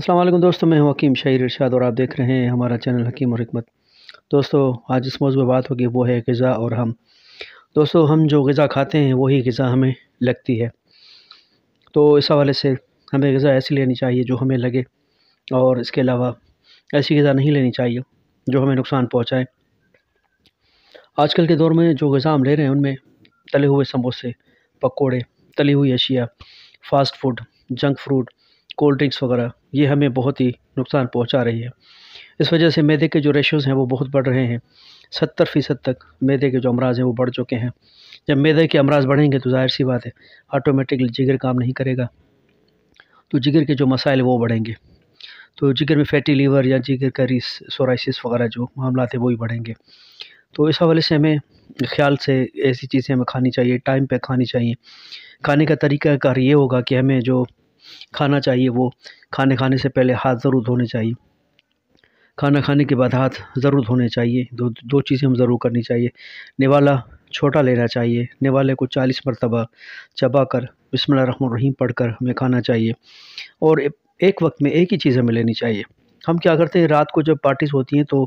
असलम दोस्तों मैं हूं हकीम शाहिर इरशाद और आप देख रहे हैं हमारा चैनल हकीम और हमत दोस्तों आज इस मौजूद बात होगी वो है गज़ा और हम दोस्तों हम जो गज़ा खाते हैं वही ग़ा हमें लगती है तो इस हवाले से हमें गज़ा ऐसी लेनी चाहिए जो हमें लगे और इसके अलावा ऐसी गज़ा नहीं लेनी चाहिए जो हमें नुकसान पहुँचाए आजकल के दौर में जो ग़ा हम ले रहे हैं उनमें तले हुए समोसे पकौड़े तली हुई अशिया fast food junk fruit cold drinks वगैरह ये हमें बहुत ही नुकसान पहुंचा रही है इस वजह से मैदे के जो रेशोज़ हैं वो बहुत बढ़ रहे हैं सत्तर फ़ीसद तक मैदे के जो अमराज हैं वो बढ़ चुके हैं जब मैदे के अमराज बढ़ेंगे तो जाहिर सी बात है ऑटोमेटिकली जिगर काम नहीं करेगा तो जिगर के जो मसाइल वो बढ़ेंगे तो जिगर में फ़ैटी लीवर या जिगर का रिस सोराइसिस वगैरह जो मामला है वही बढ़ेंगे तो इस हवाले से हमें ख्याल से ऐसी चीज़ें हमें खानी चाहिए टाइम पे खानी चाहिए खाने का तरीका कार ये होगा कि हमें जो खाना चाहिए वो खाने खाने से पहले हाथ ज़रूर धोने चाहिए खाना खाने के बाद हाथ ज़रूर धोने चाहिए दो दो चीज़ें हम ज़रूर करनी चाहिए निवाला छोटा लेना चाहिए निवाले को चालीस मरतबा चबा कर रहीम पढ़ कर हमें खाना चाहिए और एक वक्त में एक ही चीज़ हमें लेनी चाहिए हम क्या करते हैं रात को जब पार्टीज़ होती हैं तो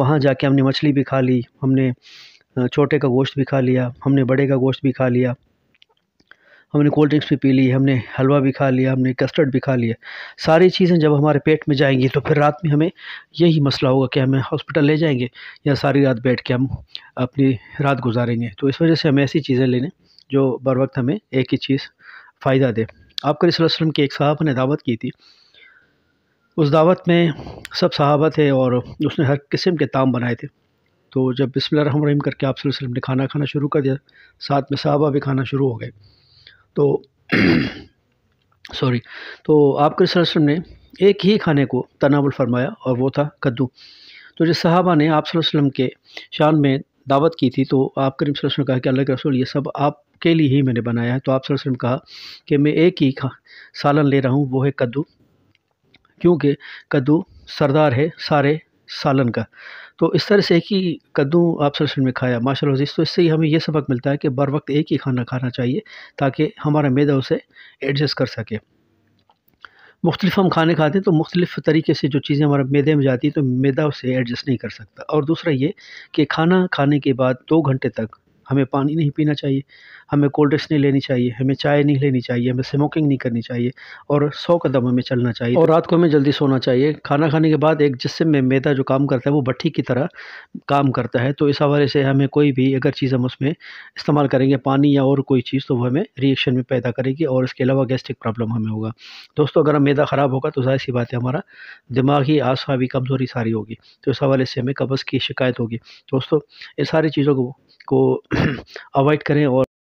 वहाँ जाके हमने मछली भी खा ली हमने छोटे का गोश्त भी खा लिया हमने बड़े का गोश्त भी खा लिया हमने कोल्ड ड्रिंक्स भी पी ली हमने हलवा भी खा लिया हमने कस्टर्ड भी खा लिया सारी चीज़ें जब हमारे पेट में जाएंगी तो फिर रात में हमें यही मसला होगा कि हमें हॉस्पिटल ले जाएंगे या सारी रात बैठ के हम अपनी रात गुजारेंगे तो इस वजह से हमें ऐसी चीज़ें लेने जो बर वक्त हमें एक ही चीज़ फ़ायदा दे आप वसल्लम के एक साहब ने दावत की थी उस दावत में सब सहाबा थे और उसने हर किस्म के ताम बनाए थे तो जब बिस्मिल्लाह रहमान रहीम करके आप ने खाना खाना शुरू कर दिया साथ में सहाबा भी खाना शुरू हो गए तो सॉरी तो आपके वसल्लम ने एक ही खाने को तनावल फरमाया और वो था कद्दू तो जिस सहाबा ने आप वसल्लम के शान में दावत की थी तो आप करीम वसल्लम ने कहा कि अल्लाह के रसूल ये सब आपके लिए ही मैंने बनाया है तो आप वसल्लम ने कहा कि मैं एक ही खा सालन ले रहा हूँ वो है कद्दू क्योंकि कद्दू सरदार है सारे सालन का तो इस तरह से एक ही कद्दू आप सरसन में खाया माशा अजीज़ तो इससे ही हमें यह सबक मिलता है कि बर वक्त एक ही खाना खाना चाहिए ताकि हमारा मैदा उसे एडजस्ट कर सके मुख्तलिफ हम खाने खाते हैं तो मुख्तलिफ तरीके से जो चीज़ें हमारे मैदे में जाती हैं तो मैदा उसे एडजस्ट नहीं कर सकता और दूसरा ये कि खाना खाने के बाद दो घंटे तक हमें पानी नहीं पीना चाहिए हमें कोल्ड ड्रिंक्स नहीं लेनी चाहिए हमें चाय नहीं लेनी चाहिए हमें स्मोकिंग नहीं करनी चाहिए और सौ कदम हमें चलना चाहिए और रात को हमें जल्दी सोना चाहिए खाना खाने के बाद एक जिसम में मैदा जो काम करता है वो भट्टी की तरह काम करता है तो इस हवाले से हमें कोई भी अगर चीज़ हम उसमें इस्तेमाल करेंगे पानी या और कोई चीज़ तो वो हमें रिएक्शन में पैदा करेगी और इसके अलावा गैस्ट्रिक प्रॉब्लम हमें होगा दोस्तों अगर हम मैदा ख़राब होगा तो जाहिर सी बात है हमारा दिमागी आसवाबी कमज़ोरी सारी होगी तो इस हवाले से हमें कब्ज़ की शिकायत होगी दोस्तों ये सारी चीज़ों को को अवॉइड करें और